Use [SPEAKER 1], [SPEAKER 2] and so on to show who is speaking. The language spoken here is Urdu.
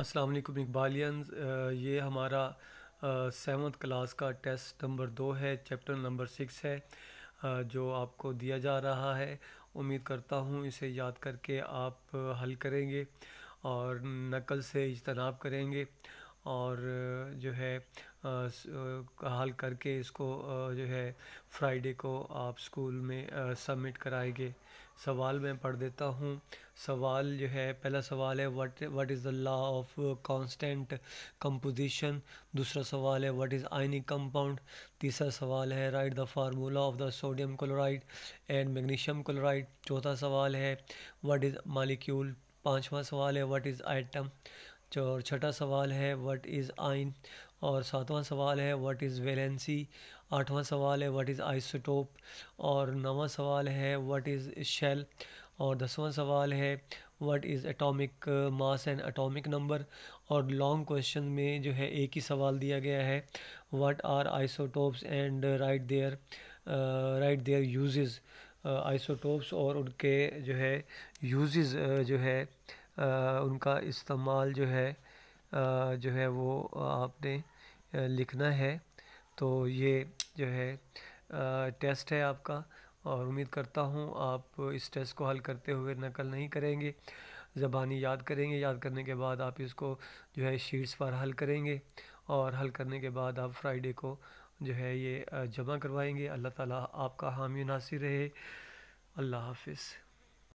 [SPEAKER 1] السلام علیکم اقبالین یہ ہمارا سیونتھ کلاس کا ٹیسٹ نمبر دو ہے چیپٹر نمبر سکس ہے جو آپ کو دیا جا رہا ہے امید کرتا ہوں اسے یاد کر کے آپ حل کریں گے اور نقل سے اجتناب کریں گے اور جو ہے حل کر کے اس کو جو ہے فرائیڈے کو آپ اسکول میں سبمٹ کرائیں گے سوال میں پڑھ دیتا ہوں سوال جو ہے پہلا سوال ہے what what is the law of constant composition دوسرا سوال ہے واٹ از ionic کمپاؤنڈ تیسرا سوال ہے write the formula of the sodium chloride and magnesium chloride چوتھا سوال ہے واٹ از مالیکیول پانچواں سوال ہے واٹ از آئٹم اور چھٹا سوال ہے واٹ از آئن اور ساتواں سوال ہے واٹ از ویلنسی آٹھواں سوال ہے واٹ از آئسوٹوپ اور نواں سوال ہے واٹ از شیل اور دسواں سوال ہے what is atomic mass and atomic number اور لانگ کوشچن میں جو ہے ایک ہی سوال دیا گیا ہے what are isotopes and write their write their uses isotopes اور ان کے جو ہے یوزز uh, جو ہے ان کا استعمال جو ہے جو ہے وہ آپ نے لکھنا ہے تو یہ جو ہے ٹیسٹ ہے آپ کا اور امید کرتا ہوں آپ اس ٹیسٹ کو حل کرتے ہوئے نقل نہیں کریں گے زبانی یاد کریں گے یاد کرنے کے بعد آپ اس کو جو ہے شیٹس پر حل کریں گے اور حل کرنے کے بعد آپ فرائیڈے کو جو ہے یہ جمع کروائیں گے اللہ تعالیٰ آپ کا حامی ناصر رہے اللہ حافظ